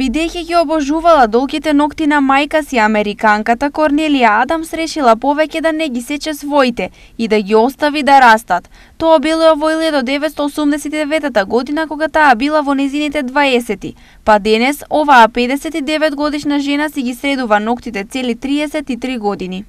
Бидејќи ги обожувала долгите ногти на мајка си, американката Корнелија Адамс решила повеќе да не ги сече своите и да ги остави да растат. Тоа било во 1989 година кога таа била во незините 20 па денес оваа 59 годишна жена си ги средува ногтите цели 33 години.